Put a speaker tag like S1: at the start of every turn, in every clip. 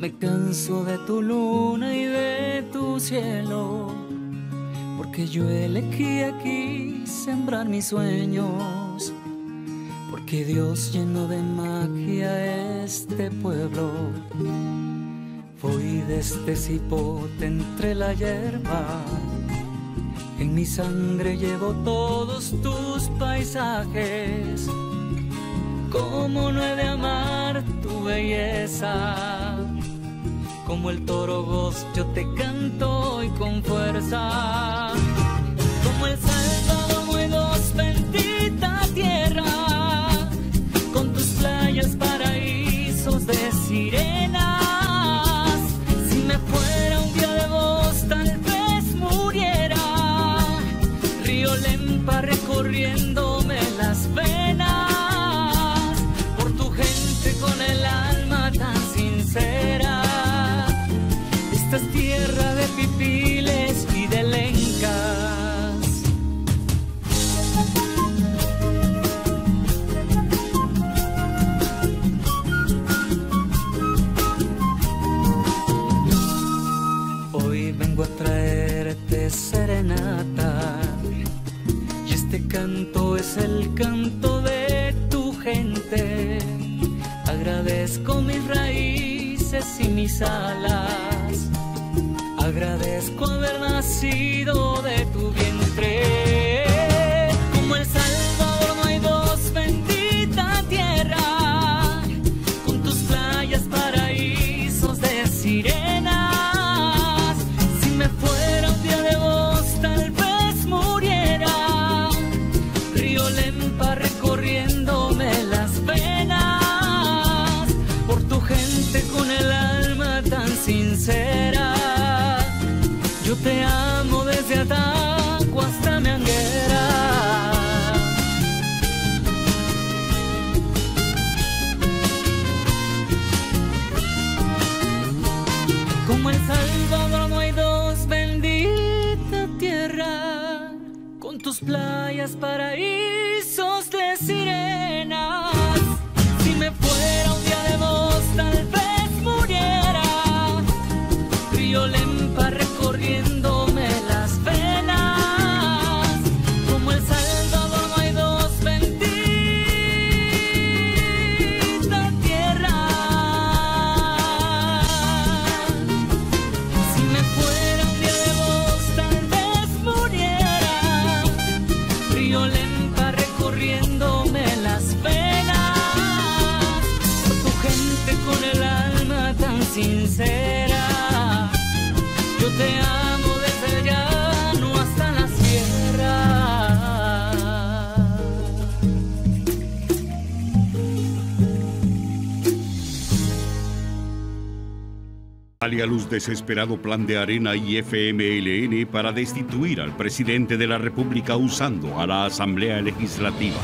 S1: me canso de tu luna y de tu cielo, porque yo elegí aquí sembrar mis sueños, porque Dios llenó de magia este pueblo. Voy desde este cipote entre la hierba, en mi sangre llevo todos tus paisajes. ¿Cómo no he de amar tu belleza? Como el toro voz yo te canto hoy con fuerza. Como el Salvador dos bendita tierra. Con tus playas, paraísos de sirenas. Si me fuera un día de vos, tal vez muriera. Río Lempa recorriendo.
S2: luz desesperado plan de Arena y FMLN para destituir al presidente de la República usando a la Asamblea Legislativa.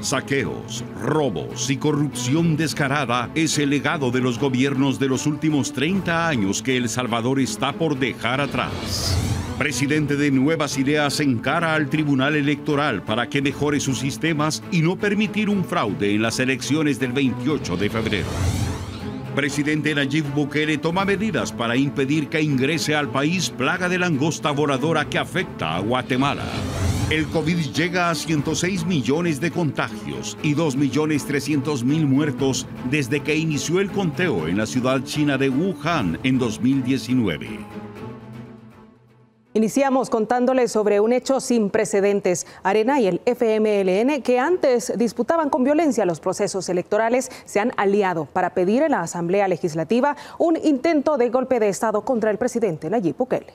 S2: Saqueos, robos y corrupción descarada es el legado de los gobiernos de los últimos 30 años que El Salvador está por dejar atrás. Presidente de Nuevas Ideas encara al Tribunal Electoral para que mejore sus sistemas y no permitir un fraude en las elecciones del 28 de febrero. Presidente Nayib Bukele toma medidas para impedir que ingrese al país plaga de langosta voladora que afecta a Guatemala. El COVID llega a 106 millones de contagios y 2.300.000 muertos desde que inició el conteo en la ciudad china de Wuhan en 2019.
S3: Iniciamos contándoles sobre un hecho sin precedentes. Arena y el FMLN, que antes disputaban con violencia los procesos electorales, se han aliado para pedir en la Asamblea Legislativa un intento de golpe de Estado contra el presidente Nayib Bukele.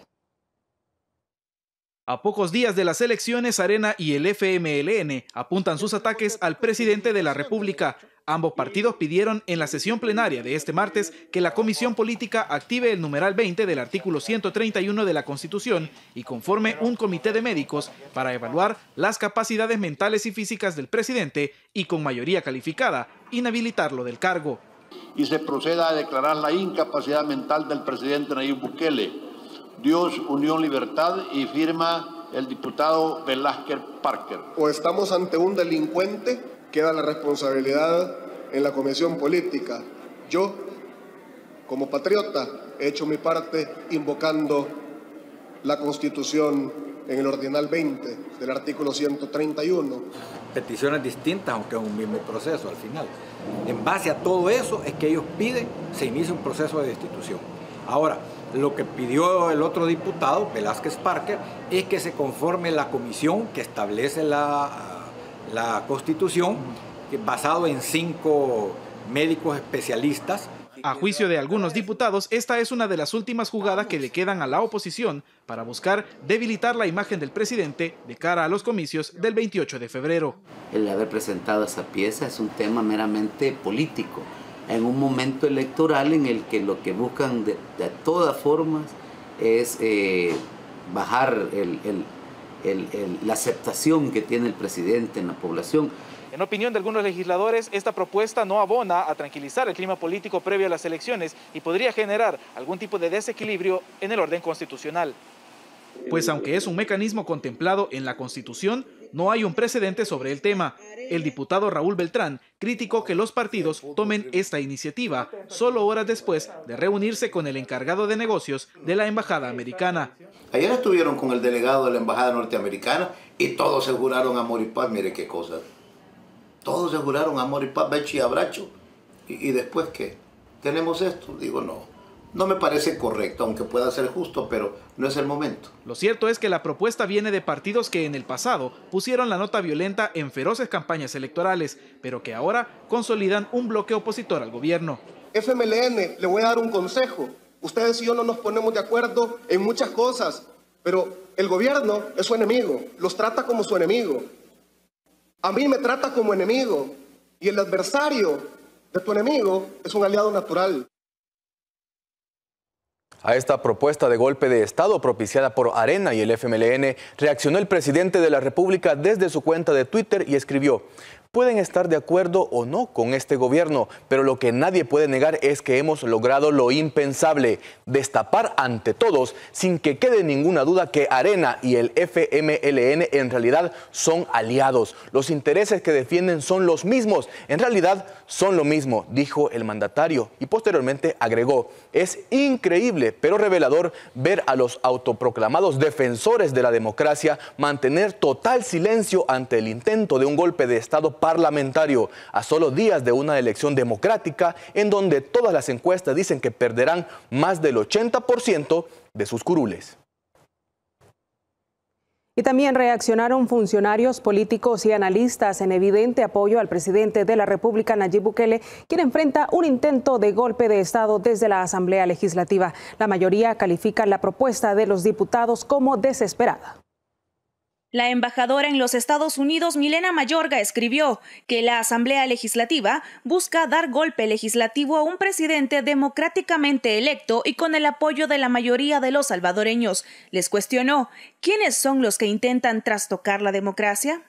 S4: A pocos días de las elecciones, Arena y el FMLN apuntan sus ataques al presidente de la República. Ambos partidos pidieron en la sesión plenaria de este martes que la Comisión Política active el numeral 20 del artículo 131 de la Constitución y conforme un comité de médicos para evaluar las capacidades mentales y físicas del presidente y con mayoría calificada inhabilitarlo del cargo.
S5: Y se proceda a declarar la incapacidad mental del presidente Nayib Bukele Dios, Unión Libertad y firma el diputado Velázquez Parker.
S6: O estamos ante un delincuente, queda la responsabilidad en la Comisión Política. Yo, como patriota, he hecho mi parte invocando la Constitución en el Ordinal 20 del artículo 131.
S7: Peticiones distintas, aunque es un mismo proceso al final. En base a todo eso es que ellos piden se inicie un proceso
S6: de destitución. Ahora, lo que pidió el otro diputado, Velázquez Parker,
S4: es que se conforme la comisión que establece la, Constitución, basado en cinco médicos especialistas. A juicio de algunos diputados, esta es una de las últimas jugadas que le quedan a la oposición para buscar debilitar la imagen del presidente de cara a los comicios del 28 de febrero.
S8: El haber presentado esa pieza es un tema meramente político en un momento electoral en el que lo que buscan de, todas formas es eh, bajar la aceptación que tiene el presidente en la población.
S4: En opinión de algunos legisladores, esta propuesta no abona a tranquilizar el clima político previo a las elecciones y podría generar algún tipo de desequilibrio en el orden constitucional. Pues aunque es un mecanismo contemplado en la Constitución, no hay un precedente sobre el tema. El diputado Raúl Beltrán criticó que los partidos tomen esta iniciativa solo horas después de reunirse con el encargado de negocios de la Embajada Americana.
S5: Ayer estuvieron con el delegado de la Embajada Norteamericana y todos se juraron amor y paz. Mire qué cosa. Todos se juraron amor y paz, becho y abracho. y después qué? ¿Tenemos esto? Digo, no. No me parece correcto, aunque pueda ser justo, pero no es el momento. Lo cierto es que la
S4: propuesta viene de partidos que en el pasado pusieron la nota violenta en feroces campañas electorales, pero que ahora consolidan un bloque opositor al gobierno. FMLN, le voy a dar un consejo. Ustedes y yo no nos ponemos de acuerdo en muchas cosas, pero el
S6: gobierno es su enemigo, los trata como su enemigo. A mí me trata como enemigo y el adversario de tu enemigo es un aliado natural.
S9: A esta propuesta de golpe de Estado propiciada por Arena y el FMLN reaccionó el presidente de la República desde su cuenta de Twitter y escribió, pueden estar de acuerdo o no con este gobierno, pero lo que nadie puede negar es que hemos logrado lo impensable, destapar ante todos sin que quede ninguna duda que Arena y el FMLN en realidad son aliados. Los intereses que defienden son los mismos, en realidad son lo mismo, dijo el mandatario y posteriormente agregó, es increíble pero revelador ver a los autoproclamados defensores de la democracia mantener total silencio ante el intento de un golpe de Estado parlamentario, a solo días de una elección democrática en donde todas las encuestas dicen que perderán más del 80% de sus curules.
S3: Y también reaccionaron funcionarios políticos y analistas en evidente apoyo al presidente de la República, Nayib Bukele, quien enfrenta un intento de golpe de Estado desde la Asamblea Legislativa. La mayoría califica la propuesta de los diputados como desesperada.
S10: La embajadora en los Estados Unidos, Milena Mayorga, escribió que la Asamblea Legislativa busca dar golpe legislativo a un presidente democráticamente electo y con el apoyo de la mayoría de los salvadoreños. Les cuestionó, ¿quiénes son los que intentan trastocar la democracia?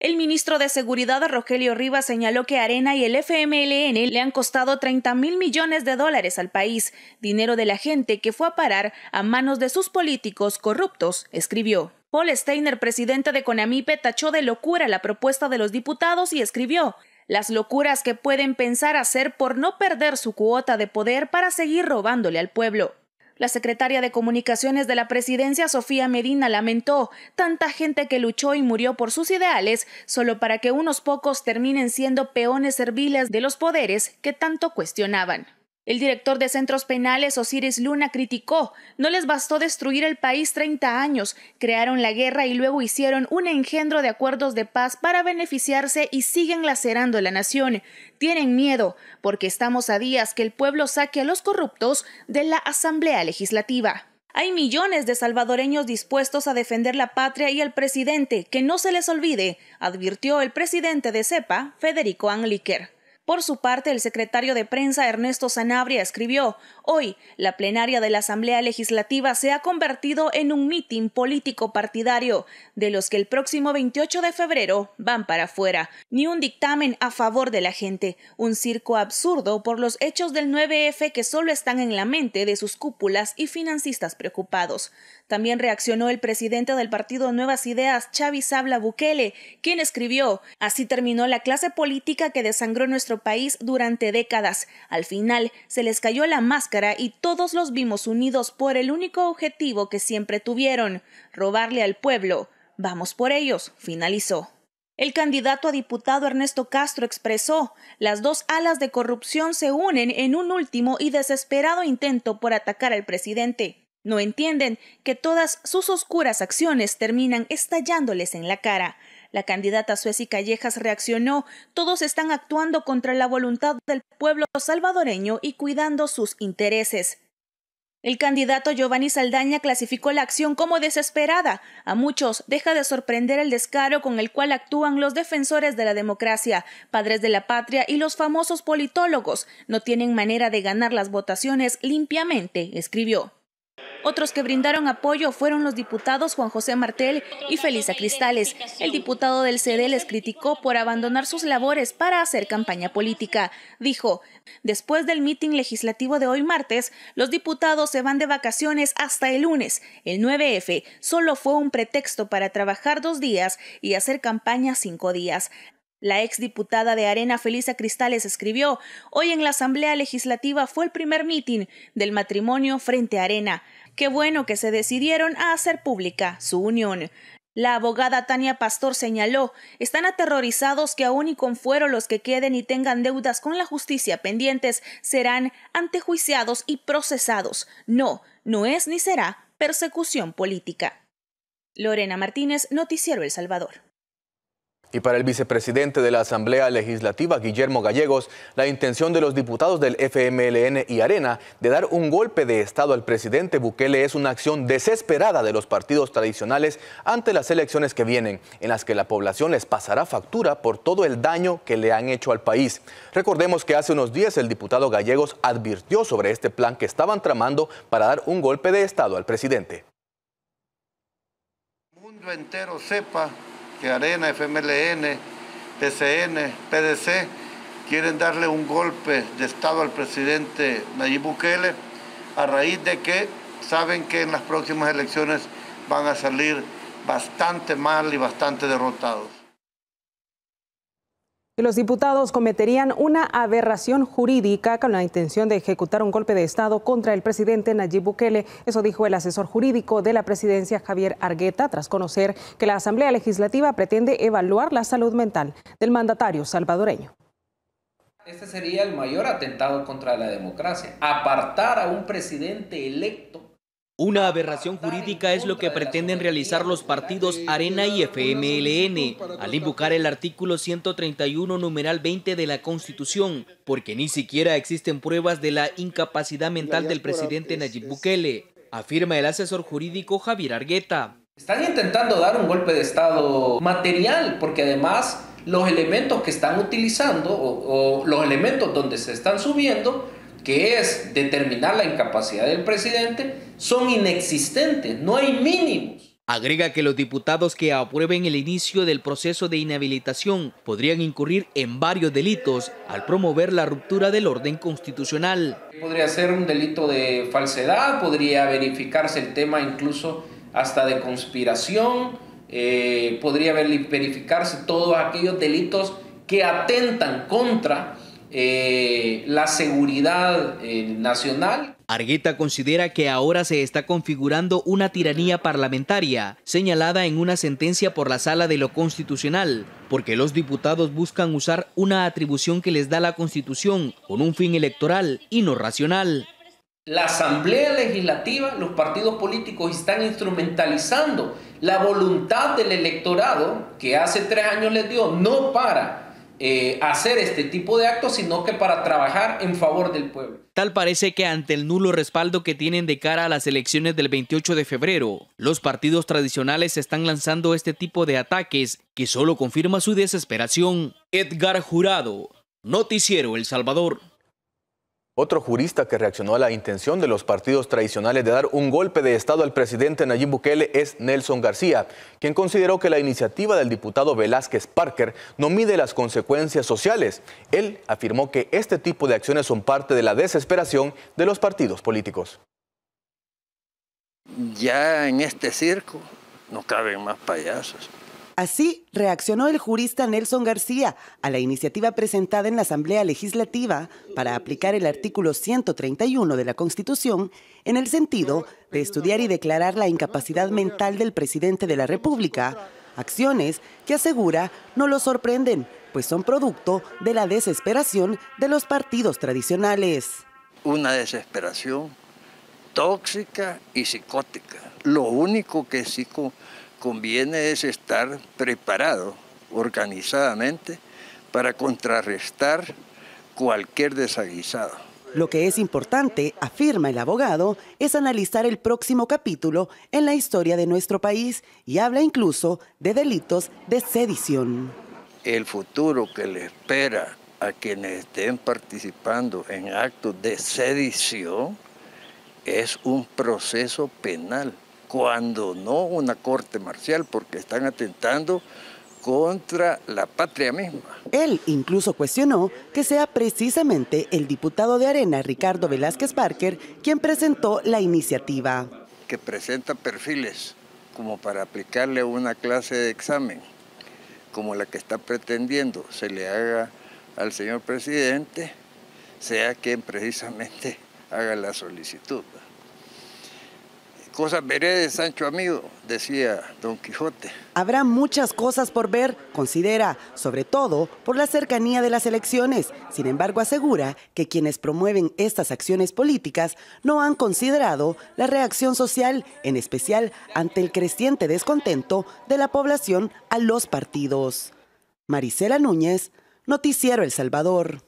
S10: El ministro de Seguridad Rogelio Rivas señaló que Arena y el FMLN le han costado 30 mil millones de dólares al país, dinero de la gente que fue a parar a manos de sus políticos corruptos, escribió. Paul Steiner, presidente de CONAMIPE, tachó de locura la propuesta de los diputados y escribió las locuras que pueden pensar hacer por no perder su cuota de poder para seguir robándole al pueblo. La secretaria de Comunicaciones de la Presidencia, Sofía Medina, lamentó tanta gente que luchó y murió por sus ideales solo para que unos pocos terminen siendo peones serviles de los poderes que tanto cuestionaban. El director de centros penales, Osiris Luna, criticó, no les bastó destruir el país 30 años, crearon la guerra y luego hicieron un engendro de acuerdos de paz para beneficiarse y siguen lacerando la nación. Tienen miedo, porque estamos a días que el pueblo saque a los corruptos de la Asamblea Legislativa. Hay millones de salvadoreños dispuestos a defender la patria y el presidente, que no se les olvide, advirtió el presidente de CEPA, Federico Angliquer. Por su parte, el secretario de prensa Ernesto Sanabria escribió, Hoy, la plenaria de la Asamblea Legislativa se ha convertido en un mitin político partidario, de los que el próximo 28 de febrero van para afuera. Ni un dictamen a favor de la gente, un circo absurdo por los hechos del 9F que solo están en la mente de sus cúpulas y financistas preocupados. También reaccionó el presidente del partido Nuevas Ideas, Chávez Sabla Bukele, quien escribió, Así terminó la clase política que desangró nuestro país durante décadas. Al final se les cayó la máscara y todos los vimos unidos por el único objetivo que siempre tuvieron, robarle al pueblo. Vamos por ellos, finalizó. El candidato a diputado Ernesto Castro expresó, las dos alas de corrupción se unen en un último y desesperado intento por atacar al presidente. No entienden que todas sus oscuras acciones terminan estallándoles en la cara. La candidata y Callejas reaccionó, todos están actuando contra la voluntad del pueblo salvadoreño y cuidando sus intereses. El candidato Giovanni Saldaña clasificó la acción como desesperada. A muchos deja de sorprender el descaro con el cual actúan los defensores de la democracia, padres de la patria y los famosos politólogos. No tienen manera de ganar las votaciones limpiamente, escribió. Otros que brindaron apoyo fueron los diputados Juan José Martel y Felisa Cristales. El diputado del CD les criticó por abandonar sus labores para hacer campaña política. Dijo, después del mitin legislativo de hoy martes, los diputados se van de vacaciones hasta el lunes. El 9F solo fue un pretexto para trabajar dos días y hacer campaña cinco días. La exdiputada de Arena Felisa Cristales escribió, hoy en la Asamblea Legislativa fue el primer meeting del matrimonio frente a Arena. Qué bueno que se decidieron a hacer pública su unión. La abogada Tania Pastor señaló, están aterrorizados que aún y con fuero los que queden y tengan deudas con la justicia pendientes serán antejuiciados y procesados. No, no es ni será persecución política. Lorena Martínez, Noticiero El Salvador.
S9: Y para el vicepresidente de la Asamblea Legislativa, Guillermo Gallegos, la intención de los diputados del FMLN y Arena de dar un golpe de Estado al presidente Bukele es una acción desesperada de los partidos tradicionales ante las elecciones que vienen, en las que la población les pasará factura por todo el daño que le han hecho al país. Recordemos que hace unos días el diputado Gallegos advirtió sobre este plan que estaban tramando para dar un golpe de Estado al presidente.
S5: mundo entero sepa que Arena, FMLN, PCN, PDC quieren darle un golpe de Estado al presidente Nayib Bukele a raíz de que saben que en las próximas elecciones van a salir bastante mal y bastante derrotados
S3: los diputados cometerían una aberración jurídica con la intención de ejecutar un golpe de Estado contra el presidente Nayib Bukele. Eso dijo el asesor jurídico de la presidencia, Javier Argueta, tras conocer que la Asamblea Legislativa pretende evaluar la salud mental del mandatario salvadoreño.
S8: Este sería el mayor atentado contra la democracia, apartar a un presidente electo
S11: una aberración jurídica es lo que pretenden realizar los partidos Arena y FMLN al invocar el artículo 131 numeral 20 de la Constitución, porque ni siquiera existen pruebas de la incapacidad mental del presidente Nayib Bukele, afirma el asesor jurídico Javier Argueta.
S8: Están intentando dar un golpe de Estado material, porque además los elementos que están utilizando o los elementos donde se están subiendo que es determinar la incapacidad del presidente, son inexistentes, no hay mínimos.
S11: Agrega que los diputados que aprueben el inicio del proceso de inhabilitación podrían incurrir en varios delitos al promover la ruptura del orden constitucional.
S8: Podría ser un delito de falsedad, podría verificarse el tema incluso hasta de conspiración, eh, podría verificarse todos aquellos delitos que atentan contra eh, la seguridad eh, nacional.
S11: Argueta considera que ahora se está configurando una tiranía parlamentaria, señalada en una sentencia por la Sala de lo Constitucional, porque los diputados buscan usar una atribución que les da la Constitución con un fin electoral y no racional.
S8: La Asamblea Legislativa, los partidos políticos están instrumentalizando la voluntad del electorado que hace tres años les dio, no para eh, hacer este tipo de actos, sino que para trabajar en favor del pueblo.
S11: Tal parece que ante el nulo respaldo que tienen de cara a las elecciones del 28 de febrero, los partidos tradicionales están lanzando este tipo de ataques que solo confirma su desesperación. Edgar Jurado, Noticiero El Salvador.
S9: Otro jurista que reaccionó a la intención de los partidos tradicionales de dar un golpe de Estado al presidente Nayib Bukele es Nelson García, quien consideró que la iniciativa del diputado Velázquez Parker no mide las consecuencias sociales. Él afirmó que este tipo de acciones son parte de la desesperación de los partidos
S7: políticos. Ya en este circo no caben más payasos.
S12: Así reaccionó el jurista Nelson García a la iniciativa presentada en la Asamblea Legislativa para aplicar el artículo 131 de la Constitución en el sentido de estudiar y declarar la incapacidad mental del presidente de la República, acciones que asegura no lo sorprenden, pues son producto de la desesperación de los partidos tradicionales.
S7: Una desesperación tóxica y psicótica. Lo único que es conviene es estar preparado organizadamente para contrarrestar cualquier desaguisado.
S12: Lo que es importante, afirma el abogado, es analizar el próximo capítulo en la historia de nuestro país y habla incluso de delitos de sedición.
S7: El futuro que le espera a quienes estén participando en actos de sedición es un proceso penal cuando no una corte marcial, porque están atentando contra la patria misma. Él incluso
S12: cuestionó que sea precisamente el diputado de Arena, Ricardo Velázquez Parker, quien presentó la iniciativa.
S7: Que presenta perfiles como para aplicarle una clase de examen, como la que está pretendiendo se le haga al señor presidente, sea quien precisamente haga la solicitud cosas veré Sancho Amigo, decía Don Quijote.
S12: Habrá muchas cosas por ver, considera, sobre todo por la cercanía de las elecciones. Sin embargo, asegura que quienes promueven estas acciones políticas no han considerado la reacción social, en especial ante el creciente descontento de la población a los partidos. Marisela Núñez, Noticiero El Salvador.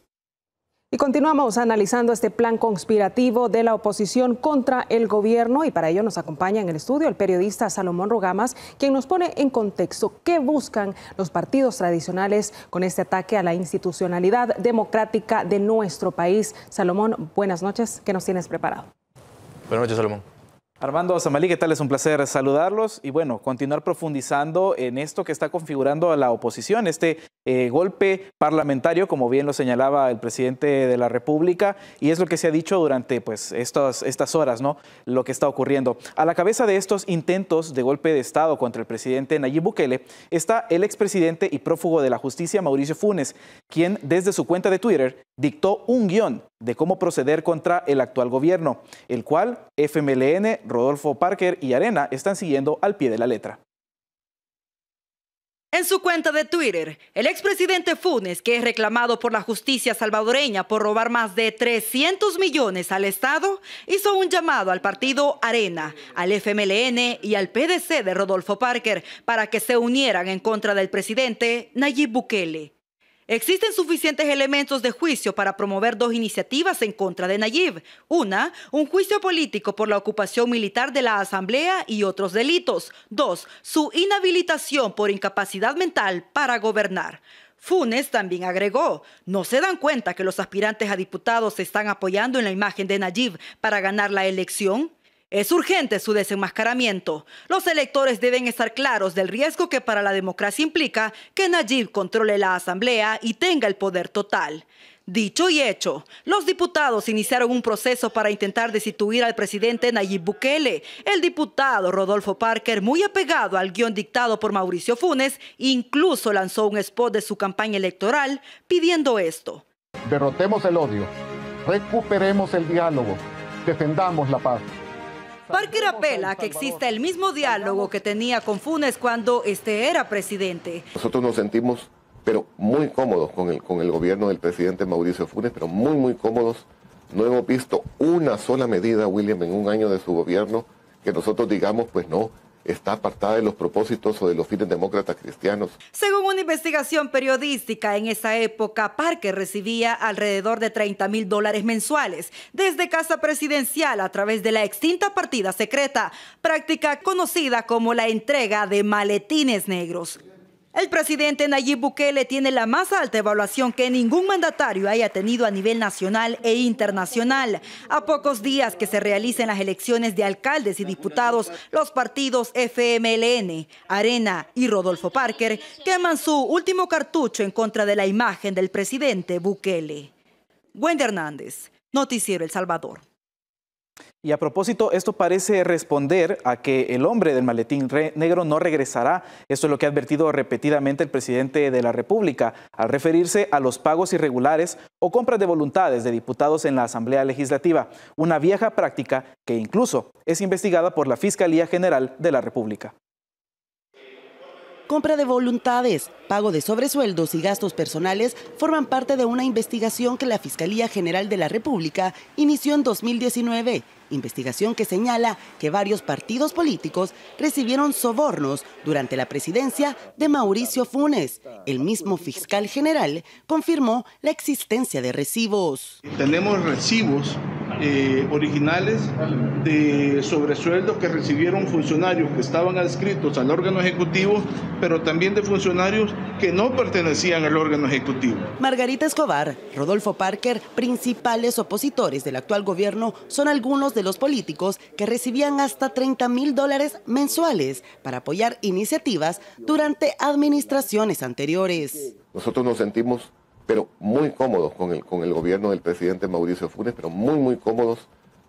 S12: Y continuamos analizando este plan conspirativo de la
S3: oposición contra el gobierno y para ello nos acompaña en el estudio el periodista Salomón Rogamas, quien nos pone en contexto qué buscan los partidos tradicionales con este ataque a la institucionalidad democrática de nuestro país. Salomón, buenas noches, ¿qué nos tienes preparado?
S4: Buenas noches, Salomón. Armando Zamalí, ¿qué tal? Es un placer saludarlos y bueno, continuar profundizando en esto que está configurando a la oposición, este eh, golpe parlamentario, como bien lo señalaba el presidente de la República, y es lo que se ha dicho durante pues, estas horas, ¿no? Lo que está ocurriendo. A la cabeza de estos intentos de golpe de Estado contra el presidente Nayib Bukele está el expresidente y prófugo de la justicia Mauricio Funes, quien desde su cuenta de Twitter dictó un guión de cómo proceder contra el actual gobierno, el cual FMLN, Rodolfo Parker y Arena están siguiendo al pie de la letra.
S13: En su cuenta de Twitter, el expresidente Funes, que es reclamado por la justicia salvadoreña por robar más de 300 millones al Estado, hizo un llamado al partido Arena, al FMLN y al PDC de Rodolfo Parker para que se unieran en contra del presidente Nayib Bukele. Existen suficientes elementos de juicio para promover dos iniciativas en contra de Nayib. Una, un juicio político por la ocupación militar de la Asamblea y otros delitos. Dos, su inhabilitación por incapacidad mental para gobernar. Funes también agregó, no se dan cuenta que los aspirantes a diputados se están apoyando en la imagen de Nayib para ganar la elección. Es urgente su desenmascaramiento. Los electores deben estar claros del riesgo que para la democracia implica que Nayib controle la Asamblea y tenga el poder total. Dicho y hecho, los diputados iniciaron un proceso para intentar destituir al presidente Nayib Bukele. El diputado Rodolfo Parker, muy apegado al guión dictado por Mauricio Funes, incluso lanzó un spot de su campaña electoral pidiendo
S5: esto. Derrotemos el odio, recuperemos el diálogo, defendamos la paz.
S13: Parker apela a que exista el mismo diálogo que tenía con Funes cuando este era presidente.
S5: Nosotros nos sentimos, pero muy cómodos con el, con el gobierno del presidente Mauricio Funes, pero muy, muy cómodos. No hemos visto una sola medida, William, en un año de su gobierno que nosotros digamos, pues no, está apartada de los propósitos o de los fines demócratas cristianos.
S13: Según una investigación periodística, en esa época Parker recibía alrededor de 30 mil dólares mensuales desde Casa Presidencial a través de la extinta partida secreta, práctica conocida como la entrega de maletines negros. El presidente Nayib Bukele tiene la más alta evaluación que ningún mandatario haya tenido a nivel nacional e internacional. A pocos días que se realicen las elecciones de alcaldes y diputados, los partidos FMLN, Arena y Rodolfo Parker queman su último cartucho en contra de la imagen del presidente Bukele. Wendy Hernández, Noticiero El Salvador.
S4: Y a propósito, esto parece responder a que el hombre del maletín negro no regresará. Esto es lo que ha advertido repetidamente el presidente de la República al referirse a los pagos irregulares o compras de voluntades de diputados en la Asamblea Legislativa, una vieja práctica que incluso es investigada por la Fiscalía General de la República
S12: compra de voluntades, pago de sobresueldos y gastos personales forman parte de una investigación que la Fiscalía General de la República inició en 2019, investigación que señala que varios partidos políticos recibieron sobornos durante la presidencia de Mauricio Funes. El mismo fiscal general confirmó la existencia de recibos.
S2: Tenemos recibos eh, originales de sobresueldos que recibieron funcionarios que estaban adscritos al órgano ejecutivo, pero también de funcionarios que no pertenecían al órgano ejecutivo.
S12: Margarita Escobar, Rodolfo Parker, principales opositores del actual gobierno, son algunos de los políticos que recibían hasta 30 mil dólares mensuales para apoyar iniciativas durante administraciones anteriores.
S5: Nosotros nos sentimos pero muy cómodos con el, con el gobierno del presidente Mauricio Funes, pero muy, muy cómodos.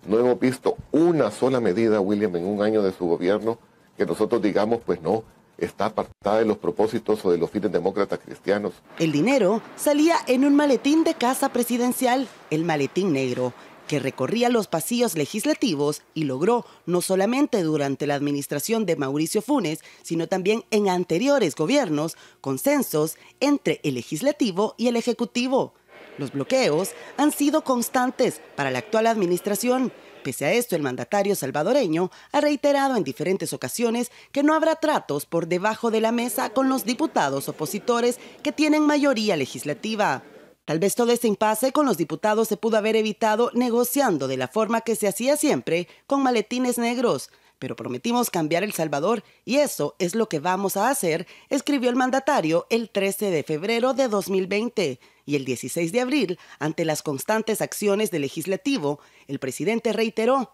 S5: No hemos visto una sola medida, William, en un año de su gobierno que nosotros digamos, pues no, está apartada de los propósitos o de los fines demócratas cristianos.
S12: El dinero salía en un maletín de casa presidencial, el maletín negro, que recorría los pasillos legislativos y logró no solamente durante la administración de Mauricio Funes, sino también en anteriores gobiernos, consensos entre el legislativo y el ejecutivo. Los bloqueos han sido constantes para la actual administración. Pese a esto, el mandatario salvadoreño ha reiterado en diferentes ocasiones que no habrá tratos por debajo de la mesa con los diputados opositores que tienen mayoría legislativa. Tal vez todo este impasse con los diputados se pudo haber evitado negociando de la forma que se hacía siempre con maletines negros, pero prometimos cambiar El Salvador y eso es lo que vamos a hacer, escribió el mandatario el 13 de febrero de 2020. Y el 16 de abril, ante las constantes acciones del legislativo, el presidente reiteró,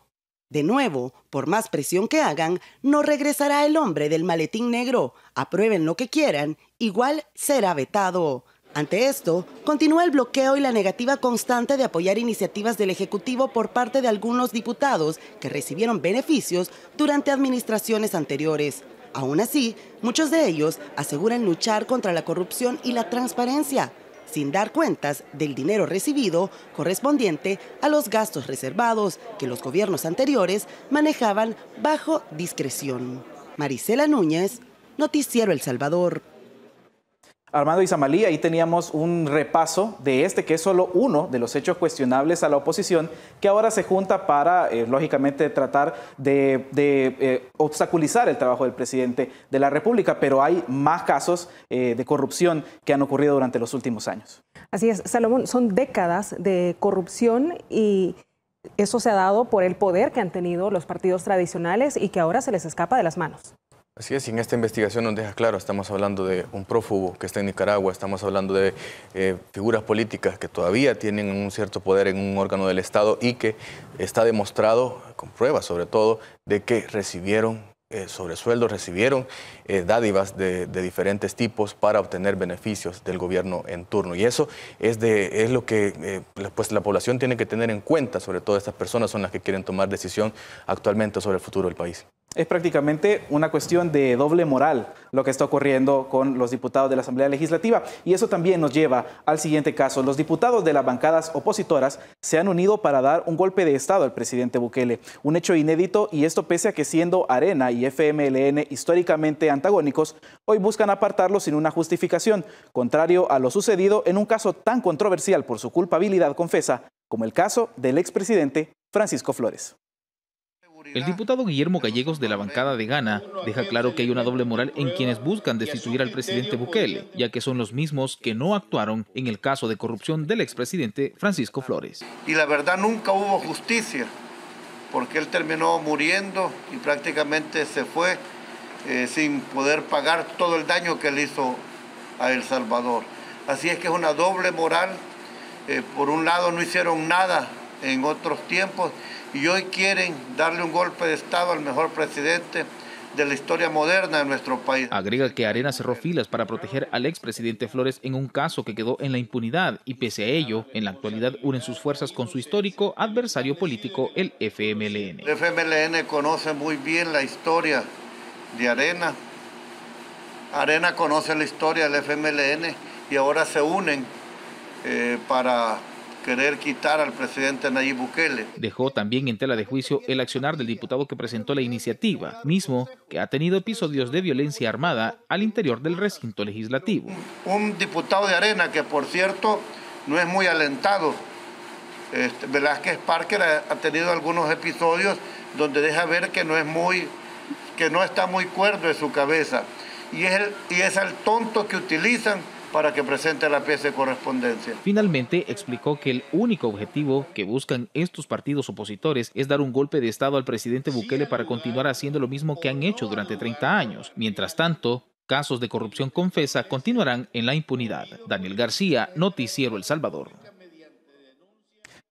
S12: de nuevo, por más presión que hagan, no regresará el hombre del maletín negro, aprueben lo que quieran, igual será vetado. Ante esto, continúa el bloqueo y la negativa constante de apoyar iniciativas del Ejecutivo por parte de algunos diputados que recibieron beneficios durante administraciones anteriores. Aún así, muchos de ellos aseguran luchar contra la corrupción y la transparencia, sin dar cuentas del dinero recibido correspondiente a los gastos reservados que los gobiernos anteriores manejaban bajo discreción. Marisela Núñez, Noticiero El Salvador. Armando Isamalí, ahí teníamos un repaso
S4: de este, que es solo uno de los hechos cuestionables a la oposición, que ahora se junta para, eh, lógicamente, tratar de, eh, obstaculizar el trabajo del presidente de la República, pero hay más casos eh, de corrupción que han ocurrido durante los últimos años. Así
S3: es, Salomón, son décadas de corrupción y eso se ha dado por el poder que han tenido los partidos tradicionales y que ahora se les escapa de las manos.
S9: Así es, y en esta investigación nos deja claro, estamos hablando de un prófugo que está en Nicaragua, estamos hablando de eh, figuras políticas que todavía tienen un cierto poder en un órgano del Estado y que está demostrado, con pruebas sobre todo, de que recibieron eh, sobre sueldos, recibieron eh, dádivas de, diferentes tipos para obtener beneficios del gobierno en turno. Y eso es, de, es lo que eh, pues, la población tiene que tener en cuenta, sobre todo estas personas son las que quieren tomar decisión actualmente sobre el futuro del país.
S4: Es prácticamente una cuestión de doble moral lo que está ocurriendo con los diputados de la Asamblea Legislativa. Y eso también nos lleva al siguiente caso. Los diputados de las bancadas opositoras se han unido para dar un golpe de Estado al presidente Bukele. Un hecho inédito y esto pese a que siendo arena y FMLN históricamente antagónicos, hoy buscan apartarlo sin una justificación, contrario a lo sucedido en un caso tan controversial por su culpabilidad confesa, como el caso del expresidente Francisco Flores.
S14: El diputado Guillermo Gallegos de la bancada de Gana deja claro que hay una doble moral en quienes buscan destituir al presidente Bukele, ya que son los mismos que no actuaron en el caso de corrupción del expresidente Francisco Flores.
S5: Y la verdad nunca hubo justicia porque él terminó muriendo y prácticamente se fue eh, sin poder pagar todo el daño que le hizo a El Salvador. Así es que es una doble moral. Eh, por un lado no hicieron nada en otros tiempos y hoy quieren darle un golpe de Estado al mejor presidente de la historia moderna de nuestro país.
S14: Agrega que Arena cerró filas para proteger al expresidente Flores en un caso que quedó en la impunidad y pese a ello, en la actualidad unen sus fuerzas con su histórico adversario político, el FMLN.
S5: El FMLN conoce muy bien la historia de Arena. Arena conoce la historia del FMLN y ahora se unen eh, para querer quitar al presidente Nayib Bukele.
S14: Dejó también en tela de juicio el accionar del diputado que presentó la iniciativa, mismo que ha tenido episodios de violencia armada al interior del recinto legislativo.
S5: Un diputado de Arena que, por cierto, no es muy alentado. Este, Velázquez Parker ha, tenido algunos episodios donde deja ver que no es muy que no está muy cuerdo en su cabeza y es y es el tonto que utilizan para que presente la pieza de correspondencia.
S14: Finalmente, explicó que el único objetivo que buscan estos partidos opositores es dar un golpe de Estado al presidente Bukele para continuar haciendo lo mismo que han hecho durante 30 años. Mientras tanto, casos de corrupción confesa continuarán en la impunidad. Daniel García, Noticiero El Salvador.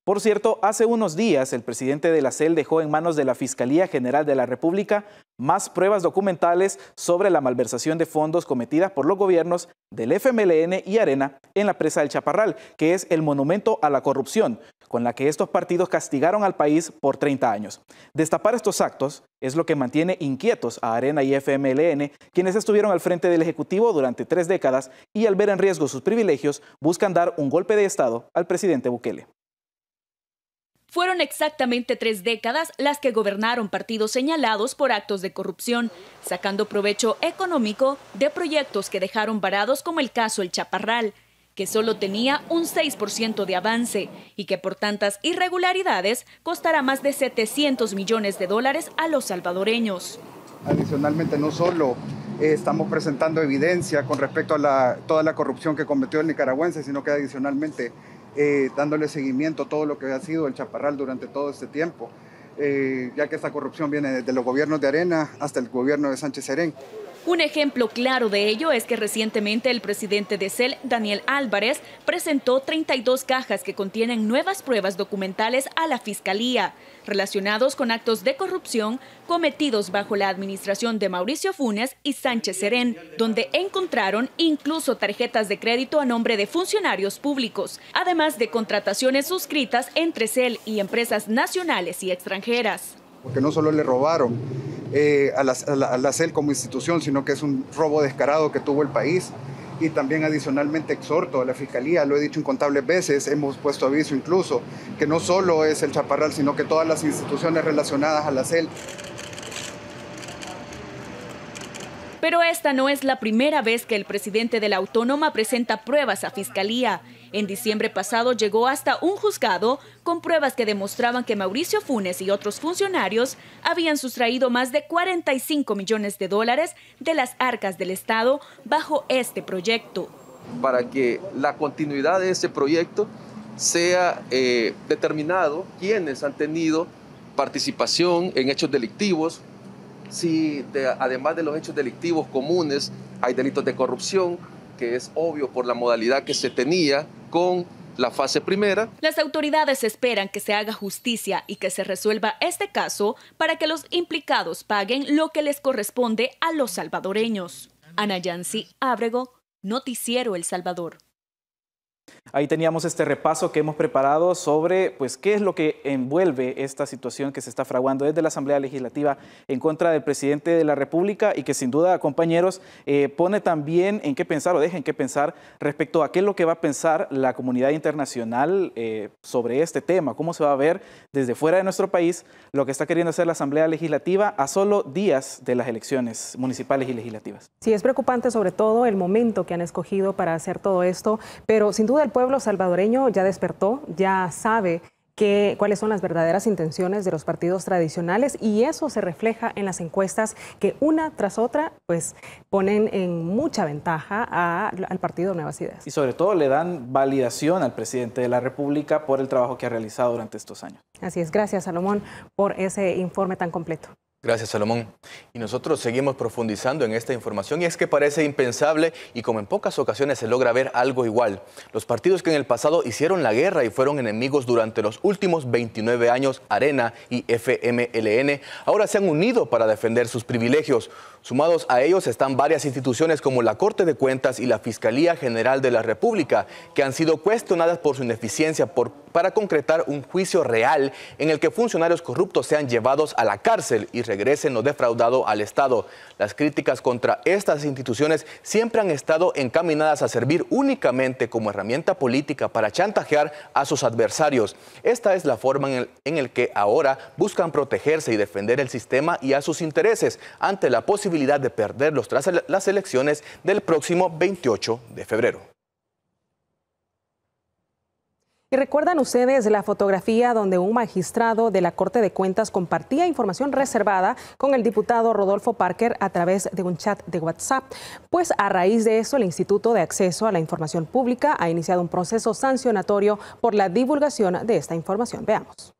S4: Por cierto, hace unos días el presidente de la CEL dejó en manos de la Fiscalía General de la República más pruebas documentales sobre la malversación de fondos cometida por los gobiernos del FMLN y Arena en la presa del Chaparral, que es el monumento a la corrupción con la que estos partidos castigaron al país por 30 años. Destapar estos actos es lo que mantiene inquietos a Arena y FMLN, quienes estuvieron al frente del Ejecutivo durante tres décadas y al ver en riesgo sus privilegios buscan dar un golpe de Estado al presidente Bukele.
S15: Fueron exactamente tres décadas las que gobernaron partidos señalados por actos de corrupción, sacando provecho económico de proyectos que dejaron varados como el caso El Chaparral, que solo tenía un 6% de avance y que por tantas irregularidades costará más de 700 millones de dólares a los salvadoreños.
S6: Adicionalmente, no solo eh, estamos presentando evidencia con respecto a toda la corrupción que cometió el nicaragüense, sino que adicionalmente eh, dándole seguimiento a todo lo que ha sido el Chaparral durante todo este tiempo, eh, ya que esta corrupción viene desde los gobiernos de Arena hasta el gobierno de Sánchez Serén.
S15: Un ejemplo claro de ello es que recientemente el presidente de CEL, Daniel Álvarez, presentó 32 cajas que contienen nuevas pruebas documentales a la Fiscalía relacionados con actos de corrupción cometidos bajo la administración de Mauricio Funes y Sánchez Serén, donde encontraron incluso tarjetas de crédito a nombre de funcionarios públicos, además de contrataciones suscritas entre CEL y empresas nacionales y extranjeras.
S6: Porque no solo le robaron eh, a, la, a, la, CEL como institución, sino que es un robo descarado que tuvo el país. Y también adicionalmente exhorto a la Fiscalía, lo he dicho incontables veces, hemos puesto aviso incluso, que no solo es el Chaparral, sino que todas las instituciones relacionadas a la CEL
S15: Pero esta no es la primera vez que el presidente de la autónoma presenta pruebas a fiscalía. En diciembre pasado llegó hasta un juzgado con pruebas que demostraban que Mauricio Funes y otros funcionarios habían sustraído más de 45 millones de dólares de las arcas del Estado bajo este proyecto.
S9: Para que la continuidad de ese proyecto sea eh, determinado quienes han tenido participación en hechos delictivos, si además de los hechos delictivos comunes hay delitos de corrupción, que es obvio por la modalidad que se tenía con
S14: la fase primera.
S15: Las autoridades esperan que se haga justicia y que se resuelva este caso para que los implicados paguen lo que les corresponde a los salvadoreños. Ana Yancy Ábrego, Noticiero El Salvador.
S4: Ahí teníamos este repaso que hemos preparado sobre pues, qué es lo que envuelve esta situación que se está fraguando desde la Asamblea Legislativa en contra del presidente de la República y que sin duda, compañeros, eh, pone también en qué pensar o dejen qué pensar respecto a qué es lo que va a pensar la comunidad internacional eh, sobre este tema, cómo se va a ver desde fuera de nuestro país lo que está queriendo hacer la Asamblea Legislativa a solo días de las elecciones municipales y legislativas.
S3: Sí, es preocupante sobre todo el momento que han escogido para hacer todo esto, pero sin duda el pueblo salvadoreño ya despertó, ya sabe cuáles son las verdaderas intenciones de los partidos tradicionales y eso se refleja en las encuestas que una tras otra pues ponen en mucha ventaja al partido Nuevas Ideas.
S4: Y sobre todo le dan validación al
S9: presidente de la República por el trabajo que ha realizado durante estos años.
S3: Así es, gracias Salomón por ese informe tan completo.
S9: Gracias, Salomón. Y nosotros seguimos profundizando en esta información y es que parece impensable y como en pocas ocasiones se logra ver algo igual. Los partidos que en el pasado hicieron la guerra y fueron enemigos durante los últimos 29 años, Arena y FMLN, ahora se han unido para defender sus privilegios. Sumados a ellos están varias instituciones como la Corte de Cuentas y la Fiscalía General de la República, que han sido cuestionadas por su ineficiencia para concretar un juicio real en el que funcionarios corruptos sean llevados a la cárcel y regresen lo defraudado al Estado. Las críticas contra estas instituciones siempre han estado encaminadas a servir únicamente como herramienta política para chantajear a sus adversarios. Esta es la forma en el, en el que ahora buscan protegerse y defender el sistema y a sus intereses ante la posibilidad de perderlos tras las elecciones del próximo 28 de febrero.
S3: ¿Y recuerdan ustedes la fotografía donde un magistrado de la Corte de Cuentas compartía información reservada con el diputado Rodolfo Parker a través de un chat de WhatsApp? Pues a raíz de eso, el Instituto de Acceso a la Información Pública ha iniciado un proceso sancionatorio por la divulgación de esta información. Veamos.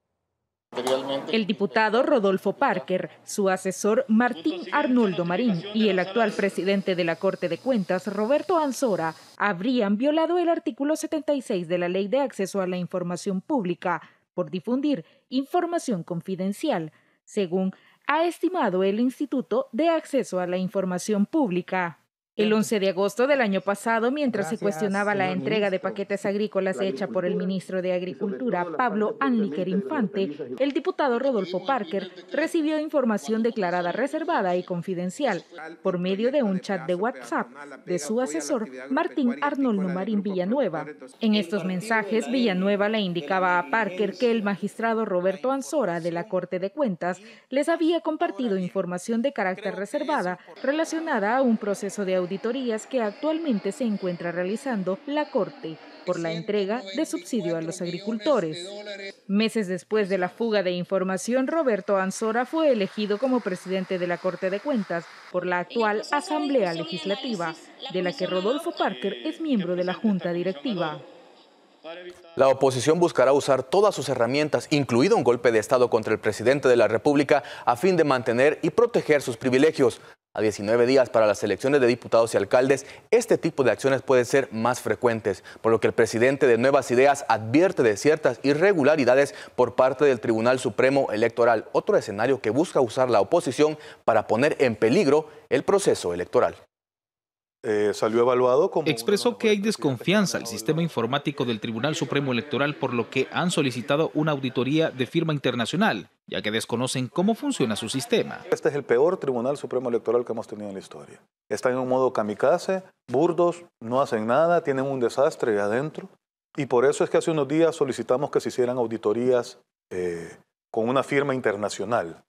S3: El
S16: diputado Rodolfo Parker, su asesor Martín Arnoldo Marín y el actual presidente de la Corte de Cuentas, Roberto Ansora, habrían violado el artículo 76 de la Ley de Acceso a la Información Pública por difundir información confidencial, según ha estimado el Instituto de Acceso a la Información Pública. El 11 de agosto del año pasado, mientras se cuestionaba la entrega de paquetes agrícolas hecha por el ministro de Agricultura, Pablo Anliker Infante, el diputado Rodolfo Parker recibió información declarada reservada y confidencial por medio de un chat de WhatsApp de su asesor, Martín Arnoldo Marín Villanueva. En estos mensajes, Villanueva le indicaba a Parker que el magistrado Roberto Ansora de la Corte de Cuentas les había compartido información de carácter reservada relacionada a un proceso de auditorías que actualmente se encuentra realizando la Corte por la entrega de subsidio a los agricultores. Meses después de la fuga de información, Roberto Ansora fue elegido como presidente de la Corte de Cuentas por la actual Asamblea Legislativa, de la que Rodolfo Parker es miembro de la Junta Directiva.
S9: La oposición buscará usar todas sus herramientas, incluido un golpe de Estado contra el presidente de la República, a fin de mantener y proteger sus privilegios a 19 días para las elecciones de diputados y alcaldes, este tipo de acciones pueden ser más frecuentes, por lo que el presidente de Nuevas Ideas advierte de ciertas irregularidades por parte del Tribunal Supremo Electoral, otro escenario que busca usar la oposición para poner en peligro el proceso electoral. Eh, salió evaluado como... Expresó que hay desconfianza al sistema informático del Tribunal
S14: Supremo Electoral por lo que han solicitado una auditoría de firma internacional, ya que desconocen
S2: cómo funciona su sistema. Este es el peor Tribunal Supremo Electoral que hemos tenido en la historia. Está en un modo kamikaze, burdos, no hacen nada, tienen un desastre adentro. Y por eso es que hace unos días solicitamos que se hicieran auditorías eh, con una firma internacional.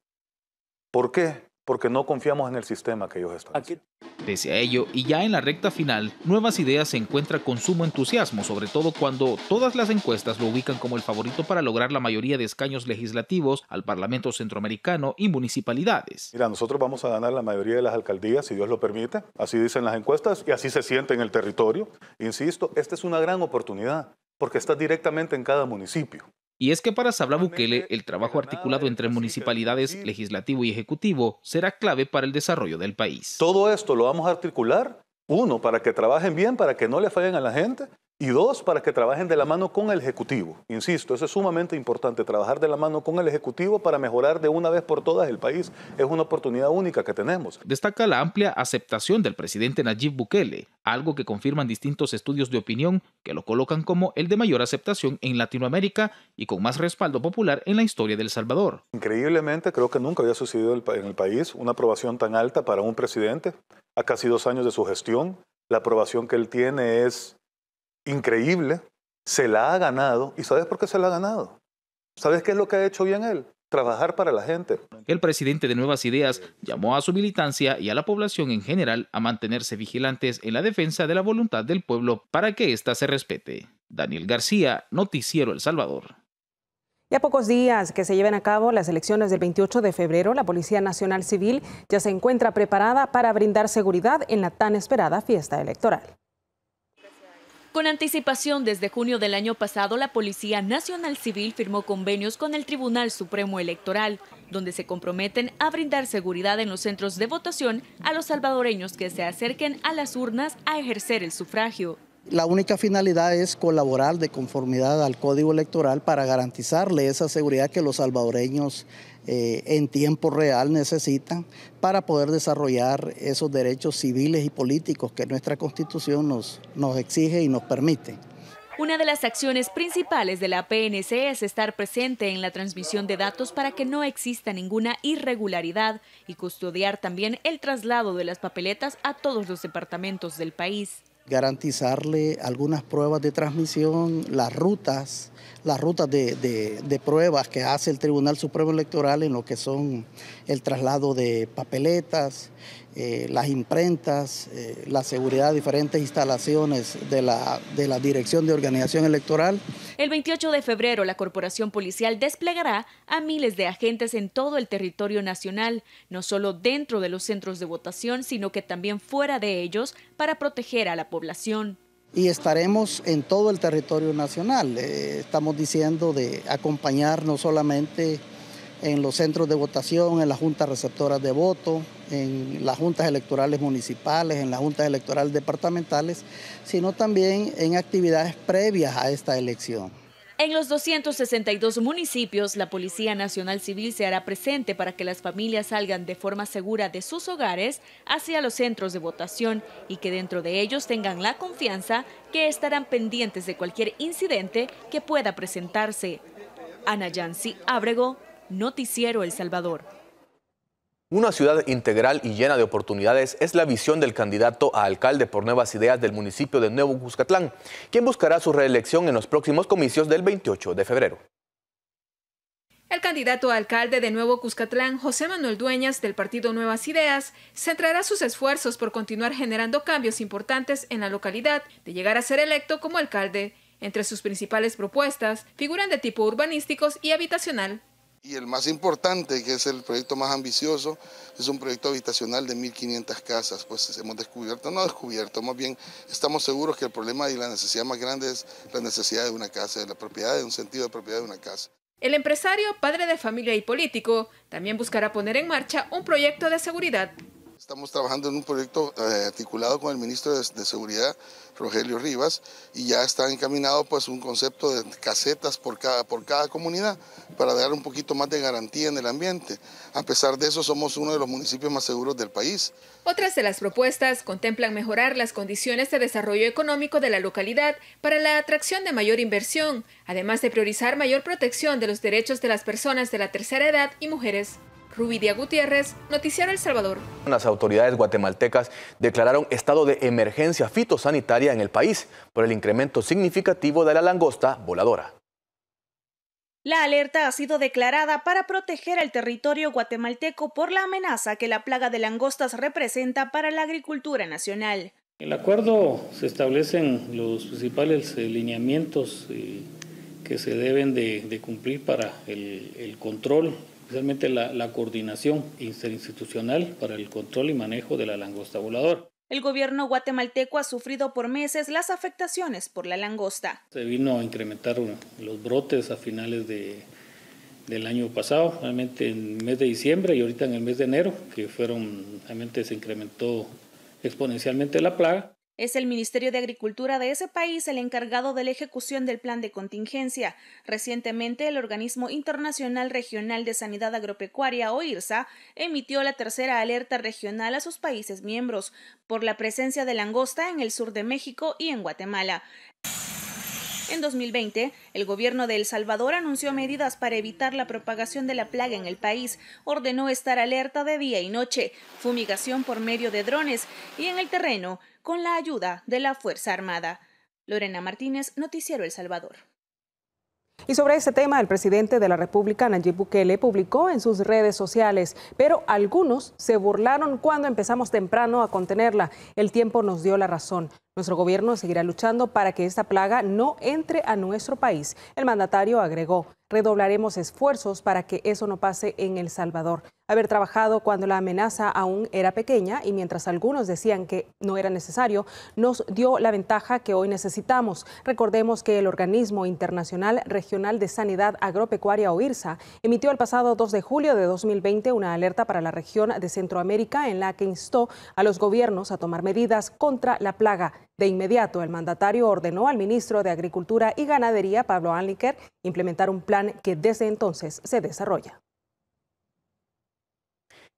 S2: ¿Por qué? porque no confiamos en el sistema que ellos están. aquí Pese a
S14: ello, y ya en la recta final, Nuevas Ideas se encuentra con sumo entusiasmo, sobre todo cuando todas las encuestas lo ubican como el favorito para lograr la mayoría de escaños legislativos al Parlamento Centroamericano
S2: y municipalidades. Mira, nosotros vamos a ganar la mayoría de las alcaldías, si Dios lo permite, así dicen las encuestas y así se siente en el territorio. Insisto, esta es una gran oportunidad porque está directamente en cada municipio.
S14: Y es que para Sabla Bukele, el trabajo articulado entre municipalidades,
S2: legislativo y ejecutivo será clave para el desarrollo del país. Todo esto lo vamos a articular, uno, para que trabajen bien, para que no le fallen a la gente, y dos, para que trabajen de la mano con el Ejecutivo. Insisto, eso es sumamente importante, trabajar de la mano con el Ejecutivo para mejorar de una vez por todas el país. Es una oportunidad única que tenemos.
S14: Destaca la amplia aceptación del presidente Nayib Bukele, algo que confirman distintos estudios de opinión que lo colocan como el de mayor aceptación en Latinoamérica y con más respaldo popular en la historia del Salvador.
S2: Increíblemente, creo que nunca había sucedido en el país una aprobación tan alta para un presidente a casi dos años de su gestión. La aprobación que él tiene es increíble, se la ha ganado. ¿Y sabes por qué se la ha ganado? ¿Sabes qué es lo que ha hecho bien él? Trabajar para la gente.
S14: El presidente de Nuevas Ideas llamó a su militancia y a la población en general a mantenerse vigilantes en la defensa de la voluntad del pueblo para que ésta se respete. Daniel García, Noticiero El Salvador.
S3: Ya pocos días que se lleven a cabo las elecciones del 28 de febrero, la Policía Nacional Civil ya se encuentra preparada para brindar seguridad en la tan esperada fiesta electoral.
S15: Con anticipación, desde junio del año pasado, la Policía Nacional Civil firmó convenios con el Tribunal Supremo Electoral, donde se comprometen a brindar seguridad en los centros de votación a los salvadoreños que se acerquen a las urnas a ejercer el sufragio.
S17: La única finalidad es colaborar de conformidad al Código Electoral para garantizarle esa seguridad que los salvadoreños eh, en tiempo real necesitan para poder desarrollar esos derechos civiles y políticos que nuestra Constitución nos, nos exige y nos permite.
S15: Una de las acciones principales de la PNC es estar presente en la transmisión de datos para que no exista ninguna irregularidad y custodiar también el traslado de las papeletas a todos los departamentos del país
S17: garantizarle algunas pruebas de transmisión, las rutas, las rutas de, de, pruebas que hace el Tribunal Supremo Electoral en lo que son el traslado de papeletas, eh, las imprentas, eh, la seguridad de diferentes instalaciones de la, de la Dirección de Organización Electoral.
S15: El 28 de febrero, la Corporación Policial desplegará a miles de agentes en todo el territorio nacional, no solo dentro de los centros de votación, sino que también fuera de ellos, para proteger a la población.
S17: Y estaremos en todo el territorio nacional. Eh, estamos diciendo de acompañar no solamente en los centros de votación, en las juntas receptoras de voto, en las juntas electorales municipales, en las juntas electorales departamentales, sino también en actividades previas a esta elección.
S15: En los 262 municipios, la Policía Nacional Civil se hará presente para que las familias salgan de forma segura de sus hogares hacia los centros de votación y que dentro de ellos tengan la confianza que estarán pendientes de cualquier incidente que pueda presentarse. Ana Yancy Ábrego, Noticiero El Salvador.
S9: Una ciudad integral y llena de oportunidades es la visión del candidato a alcalde por nuevas ideas del municipio de Nuevo Cuscatlán, quien buscará su reelección en los próximos comicios del 28 de febrero.
S18: El candidato a alcalde de Nuevo Cuscatlán, José Manuel Dueñas, del partido Nuevas Ideas, centrará sus esfuerzos por continuar generando cambios importantes en la localidad, de llegar a ser electo como alcalde. Entre sus principales propuestas figuran de tipo urbanísticos y habitacional.
S5: Y el más importante, que es el proyecto más ambicioso, es un proyecto habitacional de 1.500 casas. Pues hemos descubierto, no descubierto, más bien estamos seguros que el problema y la necesidad más grande es la necesidad de una casa, de la propiedad, de un sentido de propiedad de una casa.
S18: El empresario, padre de familia y político, también buscará poner en marcha un proyecto de seguridad
S5: Estamos trabajando en un proyecto eh, articulado con el ministro de, Seguridad, Rogelio Rivas, y ya está encaminado pues un concepto de casetas por cada, por cada comunidad para dar un poquito más de garantía en el ambiente. A pesar de eso, somos uno de los municipios más seguros del país.
S18: Otras de las propuestas contemplan mejorar las condiciones de desarrollo económico de la localidad para la atracción de mayor inversión, además de priorizar mayor protección de los derechos de las personas de la tercera edad y mujeres. Rubidia Gutiérrez, Noticiero El Salvador.
S9: Las autoridades guatemaltecas declararon estado de emergencia fitosanitaria en el país por el incremento significativo de la langosta voladora.
S10: La alerta ha sido declarada para proteger al territorio guatemalteco por la amenaza que la plaga de langostas representa para la agricultura nacional.
S17: En el acuerdo se establecen los principales eh, lineamientos eh, que se deben de, cumplir para el control especialmente la, coordinación interinstitucional para el control y manejo de la langosta voladora.
S10: El gobierno guatemalteco ha sufrido por meses las afectaciones por la langosta.
S17: Se vino a incrementar los brotes a finales del año pasado, realmente en el mes de diciembre y ahorita en el mes de enero, que fueron, realmente se incrementó exponencialmente la plaga.
S10: Es el Ministerio de Agricultura de ese país el encargado de la ejecución del plan de contingencia. Recientemente, el Organismo Internacional Regional de Sanidad Agropecuaria, o IRSA, emitió la tercera alerta regional a sus países miembros por la presencia de langosta en el sur de México y en Guatemala. En 2020, el gobierno de El Salvador anunció medidas para evitar la propagación de la plaga en el país, ordenó estar alerta de día y noche, fumigación por medio de drones y en el terreno con la ayuda de la Fuerza Armada. Lorena Martínez, Noticiero El Salvador.
S3: Y sobre este tema, el presidente de la República, Nayib Bukele, publicó en sus redes sociales, pero algunos se burlaron cuando empezamos temprano a contenerla. El tiempo nos dio la razón. Nuestro gobierno seguirá luchando para que esta plaga no entre a nuestro país. El mandatario agregó, redoblaremos esfuerzos para que eso no pase en El Salvador. Haber trabajado cuando la amenaza aún era pequeña y mientras algunos decían que no era necesario, nos dio la ventaja que hoy necesitamos. Recordemos que el Organismo Internacional Regional de Sanidad Agropecuaria o IRSA, emitió el pasado 2 de julio de 2020 una alerta para la región de Centroamérica en la que instó a los gobiernos a tomar medidas contra la plaga. De inmediato, el mandatario ordenó al ministro de Agricultura y Ganadería, Pablo Anliker, implementar un plan que desde entonces se desarrolla.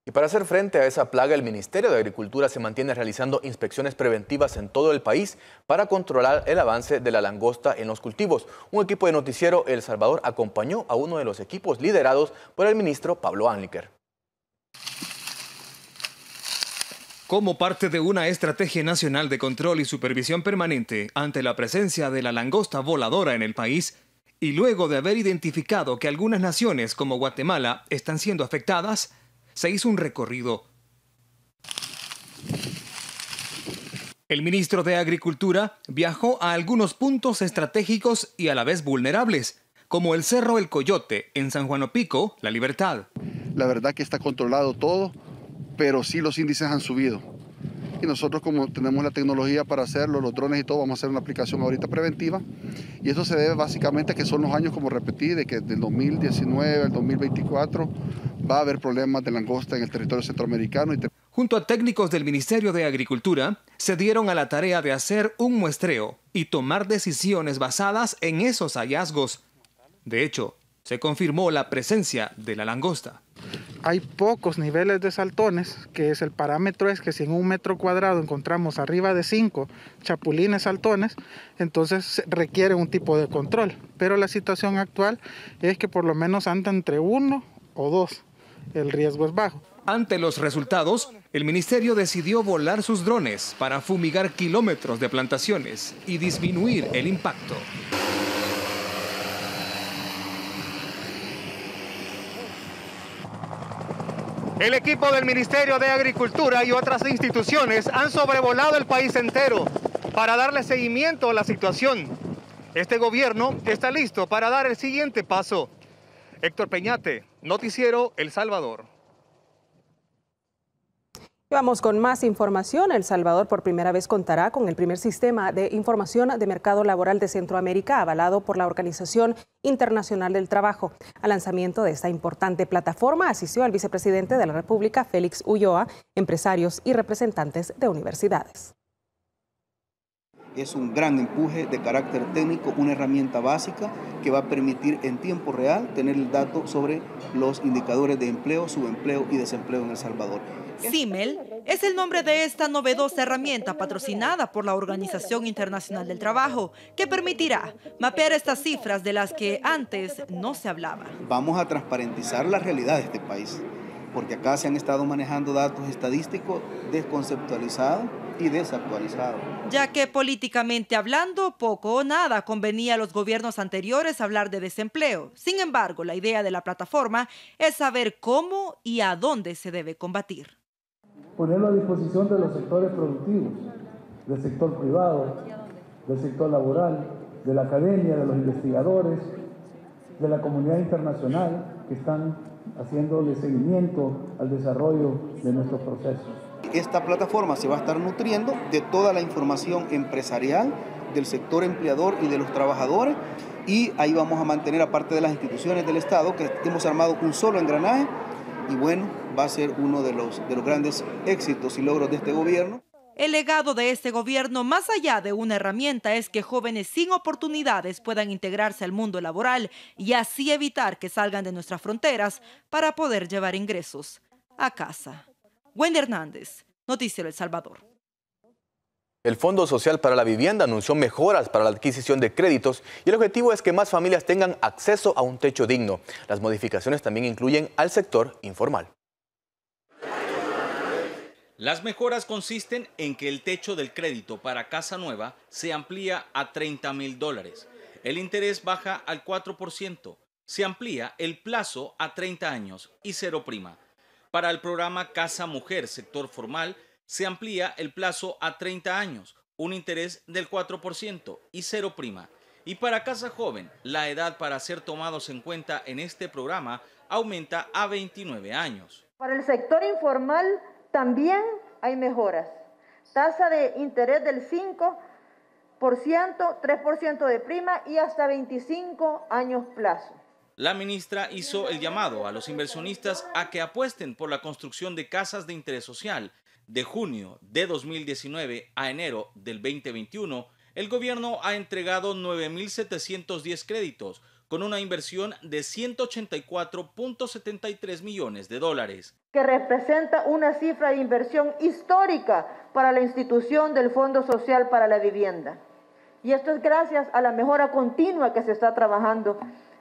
S9: Y para hacer frente a esa plaga, el Ministerio de Agricultura se mantiene realizando inspecciones preventivas en todo el país para controlar el avance de la langosta en los cultivos. Un equipo de noticiero El Salvador acompañó a uno de los equipos liderados por el ministro Pablo Anliker.
S6: como parte de una estrategia nacional de control y supervisión permanente ante la presencia de la langosta voladora en el país, y luego de haber identificado que algunas naciones como Guatemala están siendo afectadas, se hizo un recorrido. El ministro de Agricultura viajó a algunos puntos estratégicos y a la vez vulnerables, como el Cerro El Coyote en San Juanopico, La Libertad.
S2: La verdad que está controlado todo, pero sí los índices han subido. Y nosotros como tenemos la tecnología para hacerlo, los drones y todo, vamos a hacer una aplicación ahorita preventiva. Y eso se debe básicamente a que son los años, como repetí, de que del 2019 al 2024 va a haber problemas de langosta en el territorio centroamericano.
S6: Junto a técnicos del Ministerio de Agricultura, se dieron a la tarea de hacer un muestreo y tomar decisiones basadas en esos hallazgos. De hecho, se confirmó la presencia de la langosta
S2: hay pocos niveles de saltones, que es el parámetro es que si en un metro cuadrado encontramos arriba de 5 chapulines saltones, entonces requiere un tipo de control. Pero la situación actual es que por lo menos anda entre 1 o 2. El riesgo es bajo.
S6: Ante los resultados, el ministerio decidió volar sus drones para fumigar kilómetros de plantaciones y disminuir el impacto. El equipo del Ministerio de Agricultura y otras instituciones han sobrevolado el país entero para darle seguimiento a la situación. Este gobierno está listo para dar el siguiente paso. Héctor Peñate, Noticiero El Salvador.
S3: Vamos con más información. El Salvador por primera vez contará con el primer sistema de información de mercado laboral de Centroamérica avalado por la Organización Internacional del Trabajo. Al lanzamiento de esta importante plataforma asistió al vicepresidente de la República, Félix Ulloa, empresarios y representantes de universidades.
S17: Es un gran empuje de carácter técnico, una herramienta básica que va a permitir en tiempo real tener el dato sobre los indicadores de empleo, subempleo y desempleo en El Salvador.
S13: CIMEL es el nombre de esta novedosa herramienta patrocinada por la Organización Internacional del Trabajo, que permitirá mapear estas cifras de las que antes no se hablaba.
S17: Vamos a transparentizar la realidad de este país, porque acá se han estado manejando datos estadísticos desconceptualizados y desactualizados.
S13: Ya que políticamente hablando, poco o nada convenía a los gobiernos anteriores hablar de desempleo. Sin embargo, la idea de la plataforma es saber cómo y a dónde se debe combatir
S5: ponerlo a disposición de los sectores productivos, del sector privado, del sector laboral, de la academia, de los investigadores, de la comunidad internacional que están haciéndole seguimiento al desarrollo de nuestros procesos.
S17: Esta plataforma se va a estar nutriendo de toda la información empresarial del sector empleador y de los trabajadores y ahí vamos a mantener aparte de las instituciones del Estado que hemos armado un solo engranaje y bueno, va a ser uno de los, grandes éxitos y logros de este gobierno.
S13: El legado de este gobierno, más allá de una herramienta, es que jóvenes sin oportunidades puedan integrarse al mundo laboral y así evitar que salgan de nuestras fronteras para poder llevar ingresos a casa. Wendy Hernández, Noticiero El Salvador.
S9: El Fondo Social para la Vivienda anunció mejoras para la adquisición de créditos y el objetivo es que más familias tengan acceso a un techo digno. Las modificaciones también incluyen al sector informal.
S19: Las mejoras consisten en que el techo del crédito para casa nueva se amplía a 30 mil dólares, el interés baja al 4%, se amplía el plazo a 30 años y cero prima. Para el programa Casa Mujer Sector Formal se amplía el plazo a 30 años, un interés del 4% y cero prima. Y para Casa Joven, la edad para ser tomados en cuenta en este programa aumenta a 29 años.
S13: Para el sector informal también hay mejoras. Tasa de interés del 5%, 3% de prima y hasta 25 años plazo.
S19: La ministra hizo el llamado a los inversionistas a que apuesten por la construcción de casas de interés social. De junio de 2019 a enero del 2021, el gobierno ha entregado 9.710 créditos con una inversión de 184.73 millones de dólares.
S13: Que representa una cifra de inversión histórica para la institución del Fondo Social para la Vivienda. Y esto es gracias a la mejora continua que se está trabajando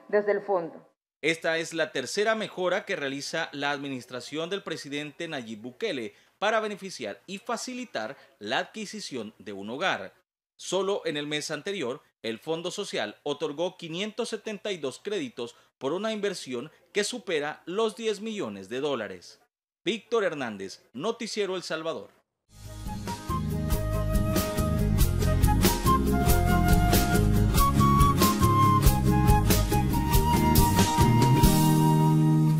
S13: desde el fondo.
S19: Esta es la tercera mejora que realiza la administración del presidente Nayib Bukele para beneficiar y facilitar la adquisición de un hogar. Solo en el mes anterior el Fondo Social otorgó 572 créditos por una inversión que supera los 10 millones de dólares. Víctor Hernández, Noticiero El Salvador.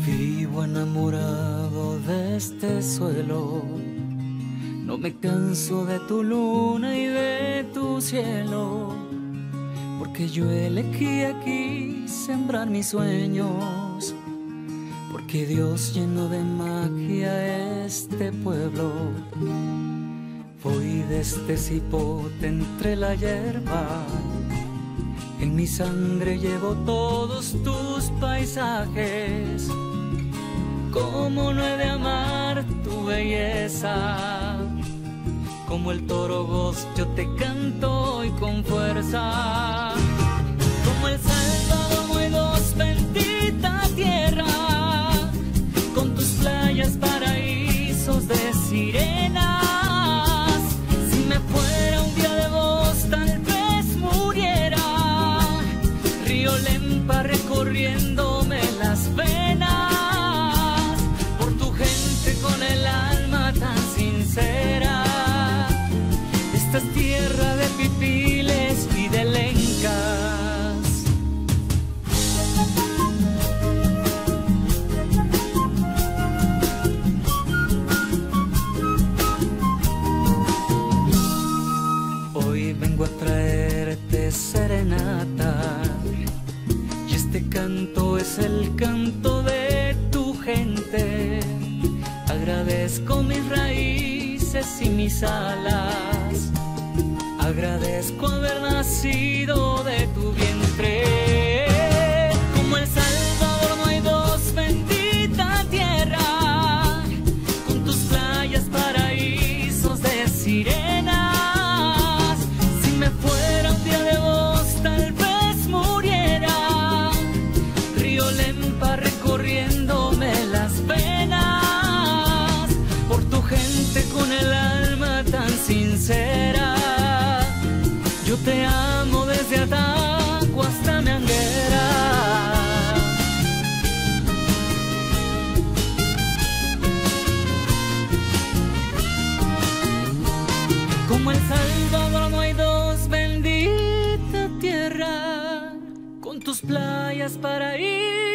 S1: Vivo enamorado de este suelo, no me canso de tu luna y de tu cielo que yo elegí aquí sembrar mis sueños, porque Dios llenó de magia este pueblo. Voy desde este cipote entre la hierba, en mi sangre llevo todos tus paisajes. Como no he de amar tu belleza? Como el toro vos yo te canto hoy con fuerza. y mis alas. Agradezco haber nacido de tu vientre. para ir.